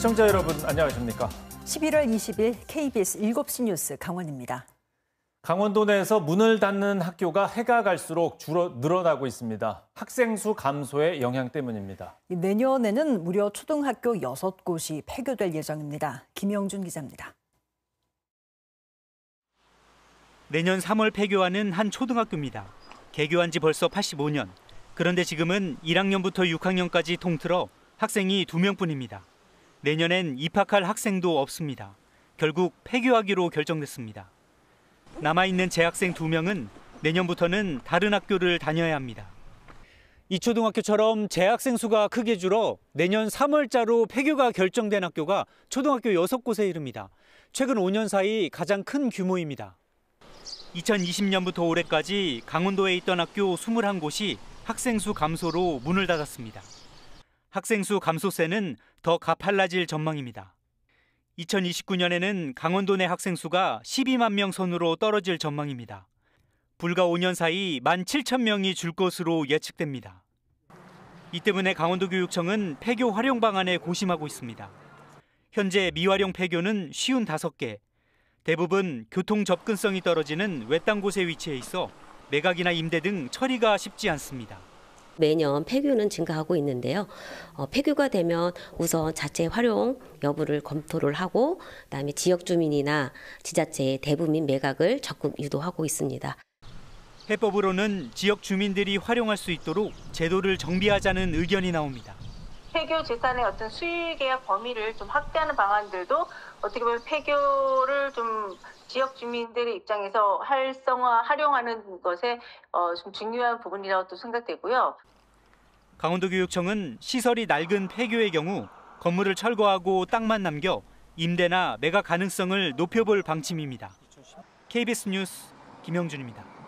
시청자 여러분 안녕하십니까? 11월 20일 KBS 7시 뉴스 강원입니다. 강원도 내에서 문을 닫는 학교가 해가 갈수록 줄어 늘어나고 있습니다. 학생 수 감소의 영향 때문입니다. 내년에는 무려 초등학교 6곳이 폐교될 예정입니다. 김영준 기자입니다. 내년 3월 폐교하는 한 초등학교입니다. 개교한 지 벌써 85년. 그런데 지금은 1학년부터 6학년까지 통틀어 학생이 2명뿐입니다. 내년엔 입학할 학생도 없습니다. 결국 폐교하기로 결정됐습니다. 남아있는 재학생 두명은 내년부터는 다른 학교를 다녀야 합니다. 이초등학교처럼 재학생 수가 크게 줄어 내년 3월자로 폐교가 결정된 학교가 초등학교 6곳에 이릅니다. 최근 5년 사이 가장 큰 규모입니다. 2020년부터 올해까지 강원도에 있던 학교 21곳이 학생 수 감소로 문을 닫았습니다. 학생 수 감소세는 더 가팔라질 전망입니다. 2029년에는 강원도 내 학생 수가 12만 명 선으로 떨어질 전망입니다. 불과 5년 사이 1만 7천 명이 줄 것으로 예측됩니다. 이 때문에 강원도교육청은 폐교 활용 방안에 고심하고 있습니다. 현재 미활용 폐교는 쉬운 55개, 대부분 교통 접근성이 떨어지는 외딴 곳에 위치해 있어 매각이나 임대 등 처리가 쉽지 않습니다. 매년 폐교는 증가하고 있는데요. 어, 폐교가 되면 우선 자체 활용 여부를 검토를 하고 그다음에 지역 주민이나 지자체의 대부민 매각을 적극 유도하고 있습니다. 해법으로는 지역 주민들이 활용할 수 있도록 제도를 정비하자는 의견이 나옵니다. 폐교 재산의 어떤 수익의 범위를 좀 확대하는 방안들도 어떻게 보면 폐교를 좀 지역 주민들의 입장에서 활성화, 활용하는 것에 어, 좀 중요한 부분이라고 또 생각되고요. 강원도교육청은 시설이 낡은 폐교의 경우 건물을 철거하고 땅만 남겨 임대나 매각 가능성을 높여볼 방침입니다. KBS 뉴스 김영준입니다.